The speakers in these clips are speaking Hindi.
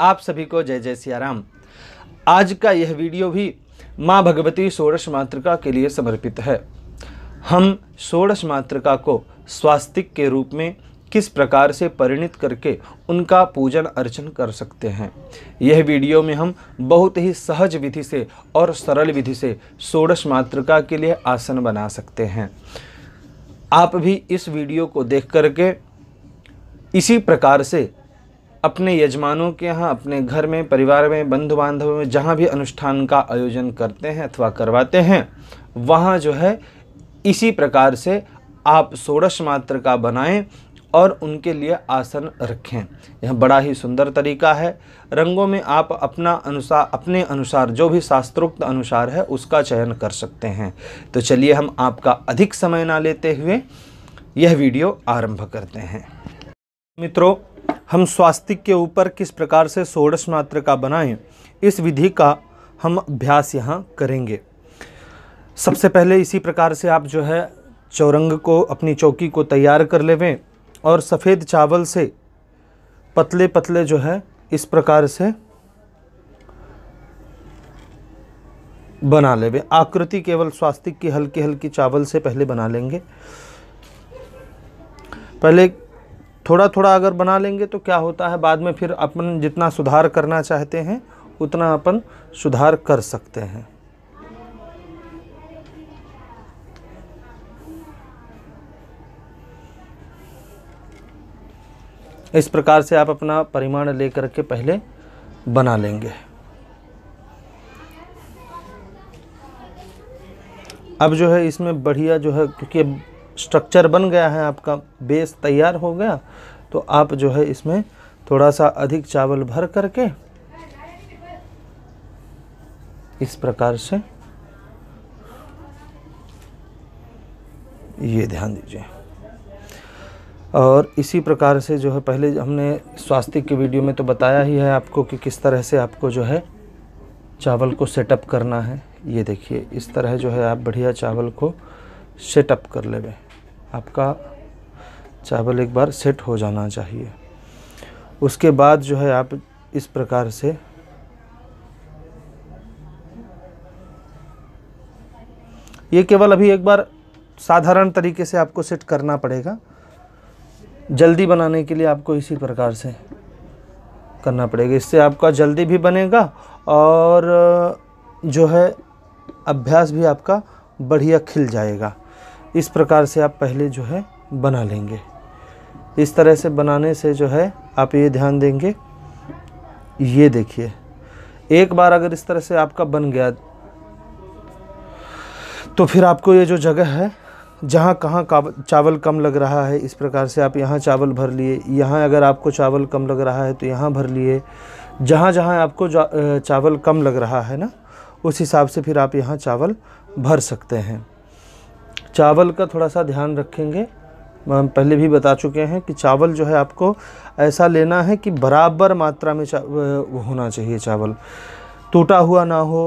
आप सभी को जय जय सियाराम आज का यह वीडियो भी माँ भगवती षोड़श मातृका के लिए समर्पित है हम षोड़श मातृका को स्वास्तिक के रूप में किस प्रकार से परिणित करके उनका पूजन अर्चन कर सकते हैं यह वीडियो में हम बहुत ही सहज विधि से और सरल विधि से षोड़श मातृका के लिए आसन बना सकते हैं आप भी इस वीडियो को देख करके इसी प्रकार से अपने यजमानों के यहाँ अपने घर में परिवार में बंधु बांधवों में जहाँ भी अनुष्ठान का आयोजन करते हैं अथवा करवाते हैं वहाँ जो है इसी प्रकार से आप षोड़श मात्र का बनाएं और उनके लिए आसन रखें यह बड़ा ही सुंदर तरीका है रंगों में आप अपना अनुसार अपने अनुसार जो भी शास्त्रोक्त अनुसार है उसका चयन कर सकते हैं तो चलिए हम आपका अधिक समय ना लेते हुए यह वीडियो आरंभ करते हैं मित्रों हम स्वास्तिक के ऊपर किस प्रकार से षोड़श मात्र का बनाएं इस विधि का हम अभ्यास यहाँ करेंगे सबसे पहले इसी प्रकार से आप जो है चौरंग को अपनी चौकी को तैयार कर लेवें और सफ़ेद चावल से पतले पतले जो है इस प्रकार से बना लेवे आकृति केवल स्वास्तिक की हल्की हल्की चावल से पहले बना लेंगे पहले थोड़ा थोड़ा अगर बना लेंगे तो क्या होता है बाद में फिर अपन जितना सुधार करना चाहते हैं उतना अपन सुधार कर सकते हैं इस प्रकार से आप अपना परिमाण लेकर के पहले बना लेंगे अब जो है इसमें बढ़िया जो है क्योंकि स्ट्रक्चर बन गया है आपका बेस तैयार हो गया तो आप जो है इसमें थोड़ा सा अधिक चावल भर करके इस प्रकार से ये ध्यान दीजिए और इसी प्रकार से जो है पहले हमने स्वास्थ्य के वीडियो में तो बताया ही है आपको कि किस तरह से आपको जो है चावल को सेटअप करना है ये देखिए इस तरह जो है आप बढ़िया चावल को सेटअप कर लेवें आपका चावल एक बार सेट हो जाना चाहिए उसके बाद जो है आप इस प्रकार से ये केवल अभी एक बार साधारण तरीके से आपको सेट करना पड़ेगा जल्दी बनाने के लिए आपको इसी प्रकार से करना पड़ेगा इससे आपका जल्दी भी बनेगा और जो है अभ्यास भी आपका बढ़िया खिल जाएगा इस प्रकार से आप पहले जो है बना लेंगे इस तरह से बनाने से जो है आप ये ध्यान देंगे ये देखिए एक बार अगर इस तरह से आपका बन गया तो फिर आपको ये जो जगह है जहाँ कहाँ चावल कम लग रहा है इस प्रकार से आप यहाँ चावल भर लिए यहाँ अगर आपको चावल कम लग रहा है तो यहाँ भर लिए जहाँ जहाँ आपको चावल कम लग रहा है ना उस हिसाब से फिर आप यहाँ चावल भर सकते हैं चावल का थोड़ा सा ध्यान रखेंगे हम पहले भी बता चुके हैं कि चावल जो है आपको ऐसा लेना है कि बराबर मात्रा में होना चाहिए चावल टूटा हुआ ना हो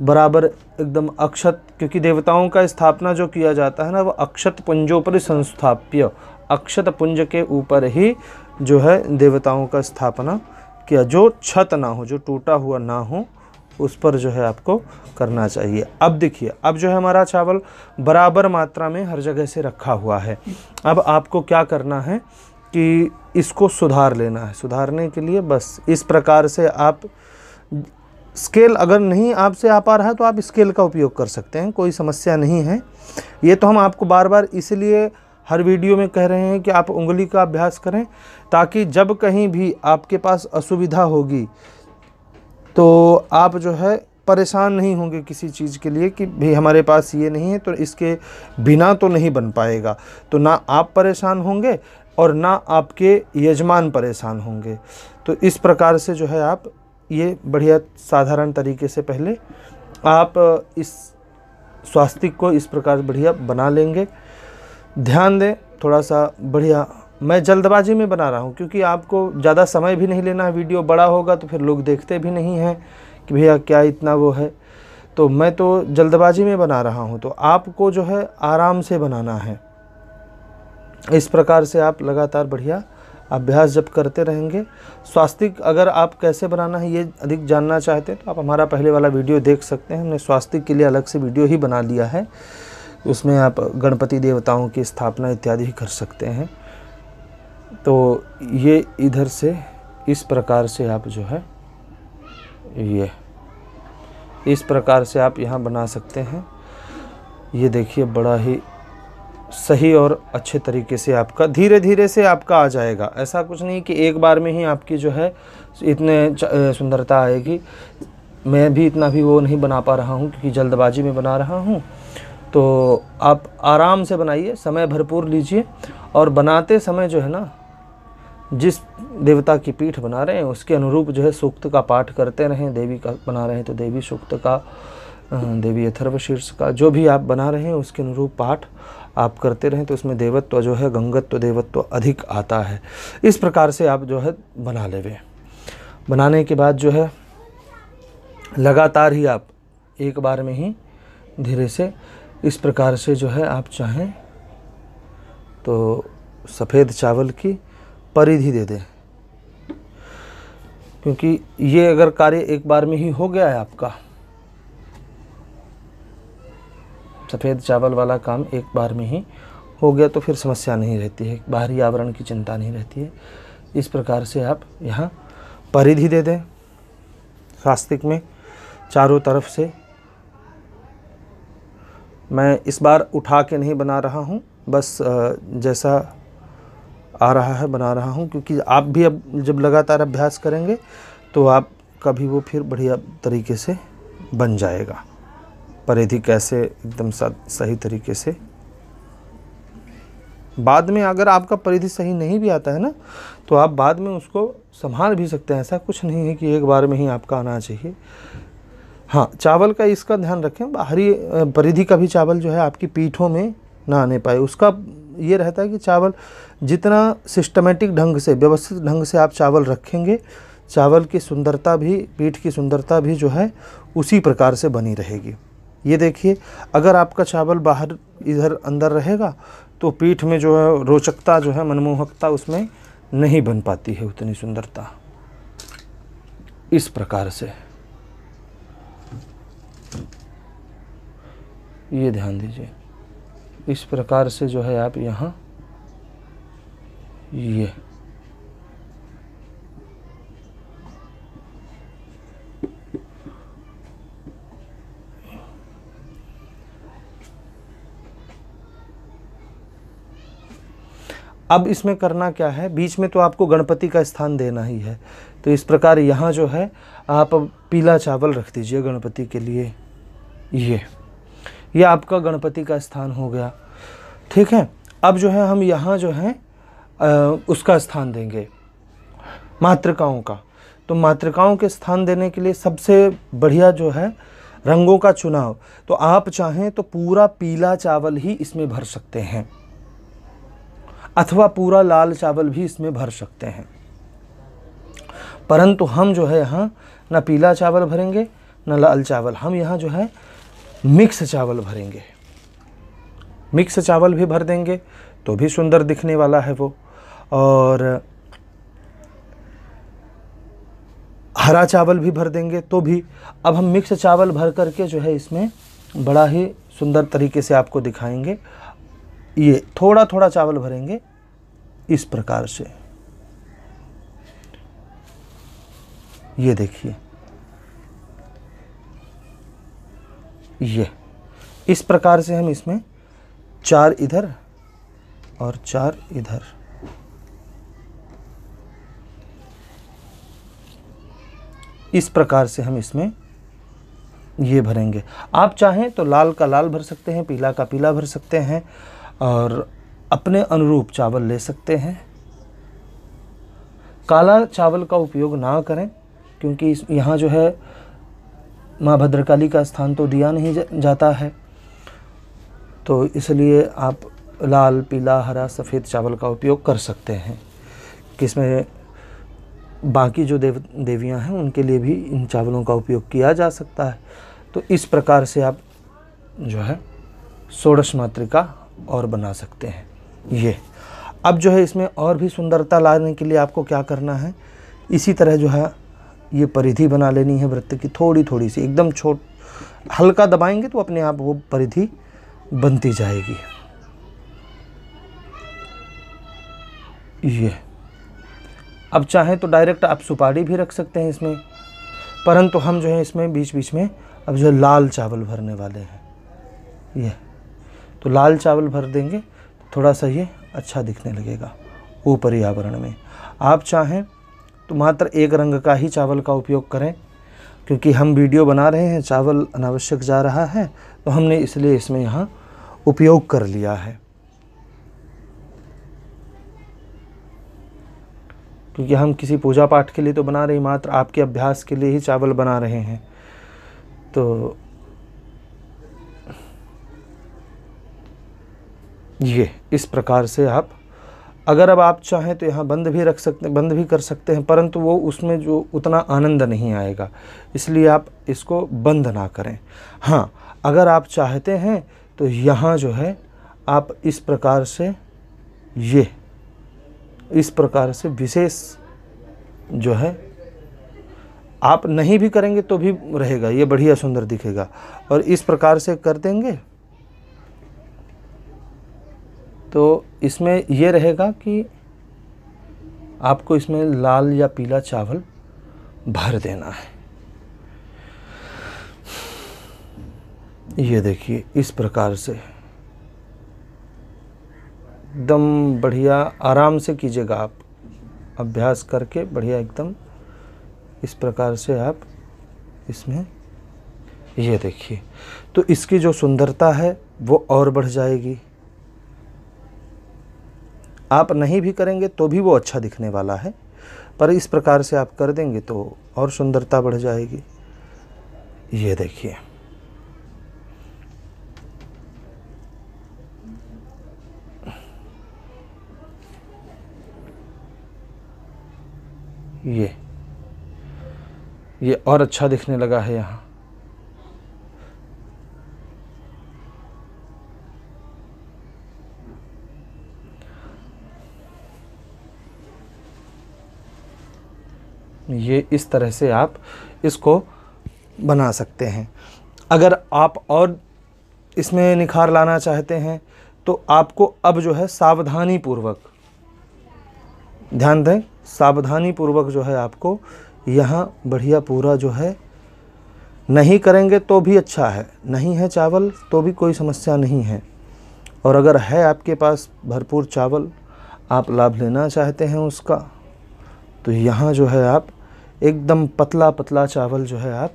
बराबर एकदम अक्षत क्योंकि देवताओं का स्थापना जो किया जाता है ना वो अक्षत पुंजों पर संस्थाप्य अक्षत पुंज के ऊपर ही जो है देवताओं का स्थापना किया जो छत ना हो जो टूटा हुआ ना हो उस पर जो है आपको करना चाहिए अब देखिए अब जो है हमारा चावल बराबर मात्रा में हर जगह से रखा हुआ है अब आपको क्या करना है कि इसको सुधार लेना है सुधारने के लिए बस इस प्रकार से आप स्केल अगर नहीं आपसे आ पा रहा है तो आप स्केल का उपयोग कर सकते हैं कोई समस्या नहीं है ये तो हम आपको बार बार इसलिए हर वीडियो में कह रहे हैं कि आप उंगली का अभ्यास करें ताकि जब कहीं भी आपके पास असुविधा होगी तो आप जो है परेशान नहीं होंगे किसी चीज़ के लिए कि भाई हमारे पास ये नहीं है तो इसके बिना तो नहीं बन पाएगा तो ना आप परेशान होंगे और ना आपके यजमान परेशान होंगे तो इस प्रकार से जो है आप ये बढ़िया साधारण तरीके से पहले आप इस स्वास्तिक को इस प्रकार बढ़िया बना लेंगे ध्यान दें थोड़ा सा बढ़िया मैं जल्दबाजी में बना रहा हूँ क्योंकि आपको ज़्यादा समय भी नहीं लेना है वीडियो बड़ा होगा तो फिर लोग देखते भी नहीं हैं कि भैया क्या इतना वो है तो मैं तो जल्दबाजी में बना रहा हूँ तो आपको जो है आराम से बनाना है इस प्रकार से आप लगातार बढ़िया अभ्यास जब करते रहेंगे स्वास्तिक अगर आप कैसे बनाना है ये अधिक जानना चाहते हैं तो आप हमारा पहले वाला वीडियो देख सकते हैं हमने स्वास्तिक के लिए अलग से वीडियो ही बना लिया है उसमें आप गणपति देवताओं की स्थापना इत्यादि कर सकते हैं तो ये इधर से इस प्रकार से आप जो है ये इस प्रकार से आप यहाँ बना सकते हैं ये देखिए बड़ा ही सही और अच्छे तरीके से आपका धीरे धीरे से आपका आ जाएगा ऐसा कुछ नहीं कि एक बार में ही आपकी जो है इतने सुंदरता आएगी मैं भी इतना भी वो नहीं बना पा रहा हूँ क्योंकि जल्दबाजी में बना रहा हूँ तो आप आराम से बनाइए समय भरपूर लीजिए और बनाते समय जो है ना जिस देवता की पीठ बना रहे हैं उसके अनुरूप जो है सूक्त का पाठ करते रहें देवी का बना रहे हैं तो देवी सूक्त का देवी अथर्व शीर्ष का जो भी आप बना रहे हैं उसके अनुरूप पाठ आप करते रहें तो उसमें देवत्व जो है गंगत्व देवत्व अधिक आता है इस प्रकार से आप जो है बना लेवे बनाने के बाद जो है लगातार ही आप एक बार में ही धीरे से इस प्रकार से जो है आप चाहें तो सफ़ेद चावल की परिधि दे दें क्योंकि ये अगर कार्य एक बार में ही हो गया है आपका सफ़ेद चावल वाला काम एक बार में ही हो गया तो फिर समस्या नहीं रहती है बाहरी आवरण की चिंता नहीं रहती है इस प्रकार से आप यहाँ परिधि दे दें स्वास्तिक में चारों तरफ से मैं इस बार उठा के नहीं बना रहा हूँ बस जैसा आ रहा है बना रहा हूँ क्योंकि आप भी अब जब लगातार अभ्यास करेंगे तो आप कभी वो फिर बढ़िया तरीके से बन जाएगा परिधि कैसे एकदम सही तरीके से बाद में अगर आपका परिधि सही नहीं भी आता है ना तो आप बाद में उसको संभाल भी सकते हैं ऐसा कुछ नहीं है कि एक बार में ही आपका आना चाहिए हाँ चावल का इसका ध्यान रखें बाहरी परिधि का भी चावल जो है आपकी पीठों में ना आने पाए उसका ये रहता है कि चावल जितना सिस्टमेटिक ढंग से व्यवस्थित ढंग से आप चावल रखेंगे चावल की सुंदरता भी पीठ की सुंदरता भी जो है उसी प्रकार से बनी रहेगी ये देखिए अगर आपका चावल बाहर इधर अंदर रहेगा तो पीठ में जो है रोचकता जो है मनमोहकता उसमें नहीं बन पाती है उतनी सुंदरता इस प्रकार से ये ध्यान दीजिए इस प्रकार से जो है आप यहाँ ये अब इसमें करना क्या है बीच में तो आपको गणपति का स्थान देना ही है तो इस प्रकार यहाँ जो है आप पीला चावल रख दीजिए गणपति के लिए ये यह आपका गणपति का स्थान हो गया ठीक है अब जो है हम यहाँ जो है आ, उसका स्थान देंगे मातृकाओं का तो मातृकाओं के स्थान देने के लिए सबसे बढ़िया जो है रंगों का चुनाव तो आप चाहें तो पूरा पीला चावल ही इसमें भर सकते हैं अथवा पूरा लाल चावल भी इसमें भर सकते हैं परंतु हम जो है यहाँ ना पीला चावल भरेंगे ना लाल चावल हम यहाँ जो है मिक्स चावल भरेंगे मिक्स चावल भी भर देंगे तो भी सुंदर दिखने वाला है वो और हरा चावल भी भर देंगे तो भी अब हम मिक्स चावल भर करके जो है इसमें बड़ा ही सुंदर तरीके से आपको दिखाएंगे ये थोड़ा थोड़ा चावल भरेंगे इस प्रकार से ये देखिए ये इस प्रकार से हम इसमें चार इधर और चार इधर इस प्रकार से हम इसमें ये भरेंगे आप चाहें तो लाल का लाल भर सकते हैं पीला का पीला भर सकते हैं और अपने अनुरूप चावल ले सकते हैं काला चावल का उपयोग ना करें क्योंकि इस यहाँ जो है माँ भद्रकाली का स्थान तो दिया नहीं जाता है तो इसलिए आप लाल पीला हरा सफ़ेद चावल का उपयोग कर सकते हैं किसमें बाकी जो देव देवियाँ हैं उनके लिए भी इन चावलों का उपयोग किया जा सकता है तो इस प्रकार से आप जो है षोड़श मातृका और बना सकते हैं ये अब जो है इसमें और भी सुंदरता लाने के लिए आपको क्या करना है इसी तरह जो है ये परिधि बना लेनी है वृत्त की थोड़ी थोड़ी सी एकदम छोट हल्का दबाएंगे तो अपने आप वो परिधि बनती जाएगी ये अब चाहें तो डायरेक्ट आप सुपारी भी रख सकते हैं इसमें परंतु हम जो है इसमें बीच बीच में अब जो लाल चावल भरने वाले हैं ये तो लाल चावल भर देंगे थोड़ा सा ये अच्छा दिखने लगेगा वो पर्यावरण में आप चाहें तो मात्र एक रंग का ही चावल का उपयोग करें क्योंकि हम वीडियो बना रहे हैं चावल अनावश्यक जा रहा है तो हमने इसलिए इसमें यहाँ उपयोग कर लिया है क्योंकि हम किसी पूजा पाठ के लिए तो बना रहे मात्र आपके अभ्यास के लिए ही चावल बना रहे हैं तो ये इस प्रकार से आप अगर अब आप चाहें तो यहाँ बंद भी रख सकते बंद भी कर सकते हैं परंतु वो उसमें जो उतना आनंद नहीं आएगा इसलिए आप इसको बंद ना करें हाँ अगर आप चाहते हैं तो यहाँ जो है आप इस प्रकार से ये इस प्रकार से विशेष जो है आप नहीं भी करेंगे तो भी रहेगा ये बढ़िया सुंदर दिखेगा और इस प्रकार से कर देंगे तो इसमें यह रहेगा कि आपको इसमें लाल या पीला चावल भर देना है ये देखिए इस प्रकार से एकदम बढ़िया आराम से कीजिएगा आप अभ्यास करके बढ़िया एकदम इस प्रकार से आप इसमें ये देखिए तो इसकी जो सुंदरता है वो और बढ़ जाएगी आप नहीं भी करेंगे तो भी वो अच्छा दिखने वाला है पर इस प्रकार से आप कर देंगे तो और सुंदरता बढ़ जाएगी ये देखिए ये ये और अच्छा दिखने लगा है यहाँ ये इस तरह से आप इसको बना सकते हैं अगर आप और इसमें निखार लाना चाहते हैं तो आपको अब जो है सावधानी पूर्वक ध्यान दें सावधानी पूर्वक जो है आपको यहाँ बढ़िया पूरा जो है नहीं करेंगे तो भी अच्छा है नहीं है चावल तो भी कोई समस्या नहीं है और अगर है आपके पास भरपूर चावल आप लाभ लेना चाहते हैं उसका तो यहाँ जो है आप एकदम पतला पतला चावल जो है आप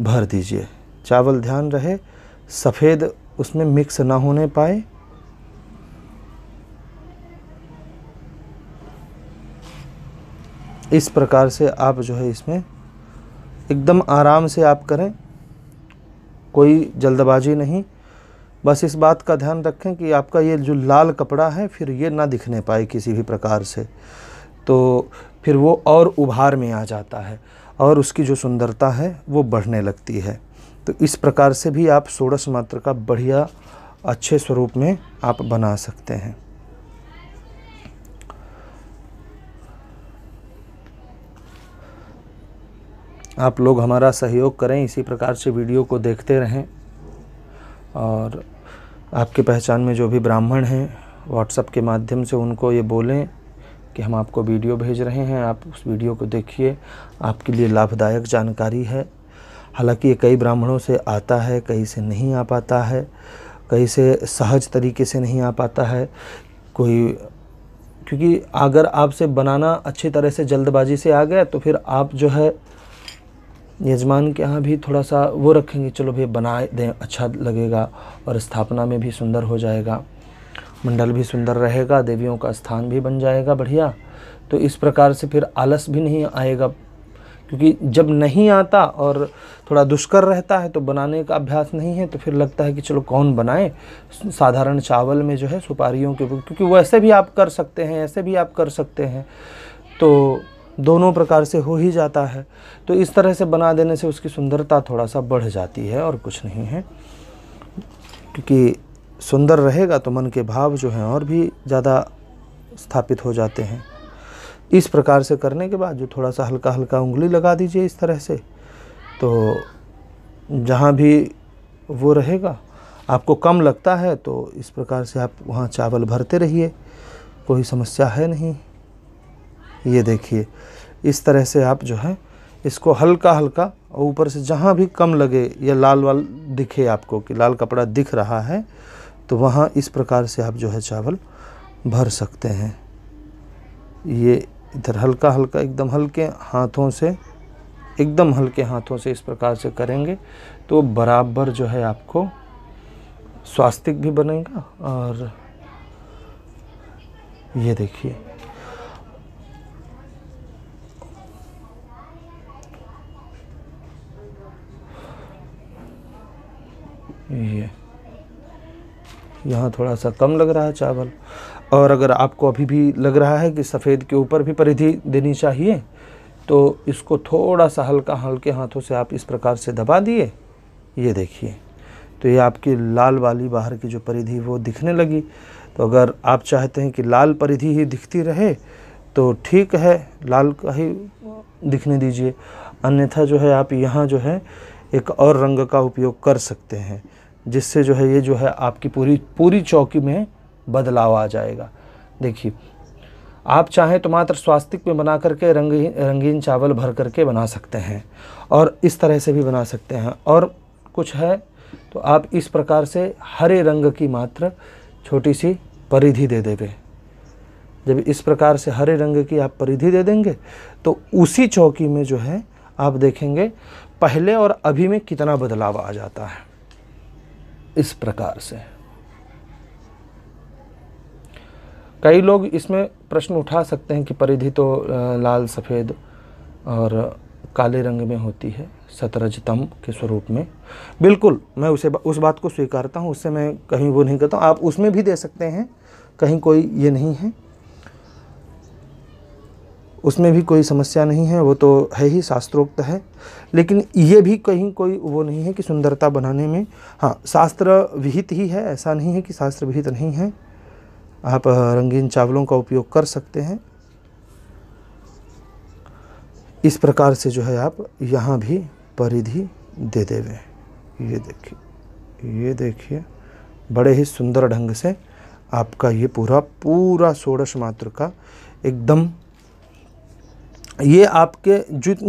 भर दीजिए चावल ध्यान रहे सफ़ेद उसमें मिक्स ना होने पाए इस प्रकार से आप जो है इसमें एकदम आराम से आप करें कोई जल्दबाजी नहीं बस इस बात का ध्यान रखें कि आपका ये जो लाल कपड़ा है फिर ये ना दिखने पाए किसी भी प्रकार से तो फिर वो और उभार में आ जाता है और उसकी जो सुंदरता है वो बढ़ने लगती है तो इस प्रकार से भी आप सोड़स मात्र का बढ़िया अच्छे स्वरूप में आप बना सकते हैं आप लोग हमारा सहयोग करें इसी प्रकार से वीडियो को देखते रहें और आपके पहचान में जो भी ब्राह्मण हैं व्हाट्सएप के माध्यम से उनको ये बोलें कि हम आपको वीडियो भेज रहे हैं आप उस वीडियो को देखिए आपके लिए लाभदायक जानकारी है हालांकि ये कई ब्राह्मणों से आता है कहीं से नहीं आ पाता है कहीं से सहज तरीके से नहीं आ पाता है कोई क्योंकि अगर आपसे बनाना अच्छी तरह से जल्दबाजी से आ गया तो फिर आप जो है यजमान के यहाँ भी थोड़ा सा वो रखेंगे चलो भैया बना दें अच्छा लगेगा और स्थापना में भी सुंदर हो जाएगा मंडल भी सुंदर रहेगा देवियों का स्थान भी बन जाएगा बढ़िया तो इस प्रकार से फिर आलस भी नहीं आएगा क्योंकि जब नहीं आता और थोड़ा दुष्कर रहता है तो बनाने का अभ्यास नहीं है तो फिर लगता है कि चलो कौन बनाए साधारण चावल में जो है सुपारियों के क्योंकि वैसे भी आप कर सकते हैं ऐसे भी आप कर सकते हैं तो दोनों प्रकार से हो ही जाता है तो इस तरह से बना देने से उसकी सुंदरता थोड़ा सा बढ़ जाती है और कुछ नहीं है क्योंकि सुंदर रहेगा तो मन के भाव जो हैं और भी ज़्यादा स्थापित हो जाते हैं इस प्रकार से करने के बाद जो थोड़ा सा हल्का हल्का उंगली लगा दीजिए इस तरह से तो जहाँ भी वो रहेगा आपको कम लगता है तो इस प्रकार से आप वहाँ चावल भरते रहिए कोई समस्या है नहीं ये देखिए इस तरह से आप जो है इसको हल्का हल्का और ऊपर से जहाँ भी कम लगे या लाल वाल दिखे आपको कि लाल कपड़ा दिख रहा है तो वहाँ इस प्रकार से आप जो है चावल भर सकते हैं ये इधर हल्का हल्का एकदम हल्के हाथों से एकदम हल्के हाथों से इस प्रकार से करेंगे तो बराबर जो है आपको स्वास्तिक भी बनेगा और ये देखिए ये यहाँ थोड़ा सा कम लग रहा है चावल और अगर आपको अभी भी लग रहा है कि सफ़ेद के ऊपर भी परिधि देनी चाहिए तो इसको थोड़ा सा हल्का हल्के हाथों से आप इस प्रकार से दबा दिए ये देखिए तो ये आपकी लाल वाली बाहर की जो परिधि वो दिखने लगी तो अगर आप चाहते हैं कि लाल परिधि ही दिखती रहे तो ठीक है लाल का ही दिखने दीजिए अन्यथा जो है आप यहाँ जो है एक और रंग का उपयोग कर सकते हैं जिससे जो है ये जो है आपकी पूरी पूरी चौकी में बदलाव आ जाएगा देखिए आप चाहें तो मात्र स्वास्तिक में बना करके रंगीन रंगीन चावल भर करके बना सकते हैं और इस तरह से भी बना सकते हैं और कुछ है तो आप इस प्रकार से हरे रंग की मात्र छोटी सी परिधि दे देवे जब इस प्रकार से हरे रंग की आप परिधि दे देंगे तो उसी चौकी में जो है आप देखेंगे पहले और अभी में कितना बदलाव आ जाता है इस प्रकार से कई लोग इसमें प्रश्न उठा सकते हैं कि परिधि तो लाल सफ़ेद और काले रंग में होती है सतरजतम के स्वरूप में बिल्कुल मैं उसे उस बात को स्वीकारता हूँ उससे मैं कहीं वो नहीं करता हूँ आप उसमें भी दे सकते हैं कहीं कोई ये नहीं है उसमें भी कोई समस्या नहीं है वो तो है ही शास्त्रोक्त है लेकिन ये भी कहीं कोई वो नहीं है कि सुंदरता बनाने में हाँ शास्त्र विहित ही है ऐसा नहीं है कि शास्त्र विहित नहीं है आप रंगीन चावलों का उपयोग कर सकते हैं इस प्रकार से जो है आप यहाँ भी परिधि दे देवे ये देखिए ये देखिए बड़े ही सुंदर ढंग से आपका ये पूरा पूरा षोड़श मात्र का एकदम ये आपके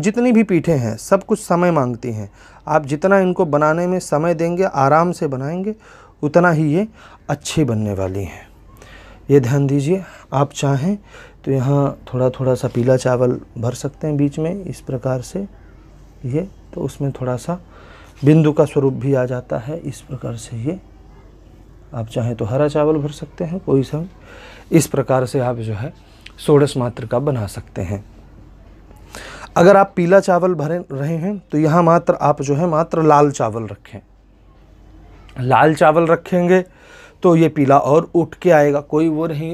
जितनी भी पीठे हैं सब कुछ समय मांगती हैं आप जितना इनको बनाने में समय देंगे आराम से बनाएंगे उतना ही ये अच्छी बनने वाली हैं ये ध्यान दीजिए आप चाहें तो यहाँ थोड़ा थोड़ा सा पीला चावल भर सकते हैं बीच में इस प्रकार से ये तो उसमें थोड़ा सा बिंदु का स्वरूप भी आ जाता है इस प्रकार से ये आप चाहें तो हरा चावल भर सकते हैं कोई सा इस प्रकार से आप जो है सोडस मात्र का बना सकते हैं अगर आप पीला चावल भरे रहे हैं तो यहाँ मात्र आप जो है मात्र लाल चावल रखें लाल चावल रखेंगे तो ये पीला और उठ के आएगा कोई वो नहीं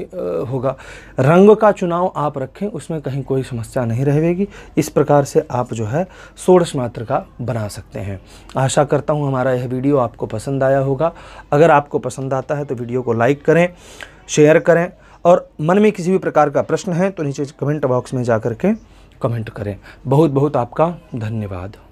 होगा रंग का चुनाव आप रखें उसमें कहीं कोई समस्या नहीं रहेगी इस प्रकार से आप जो है सोड़श मात्र का बना सकते हैं आशा करता हूँ हमारा यह वीडियो आपको पसंद आया होगा अगर आपको पसंद आता है तो वीडियो को लाइक करें शेयर करें और मन में किसी भी प्रकार का प्रश्न है तो नीचे कमेंट बॉक्स में जा के कमेंट करें बहुत बहुत आपका धन्यवाद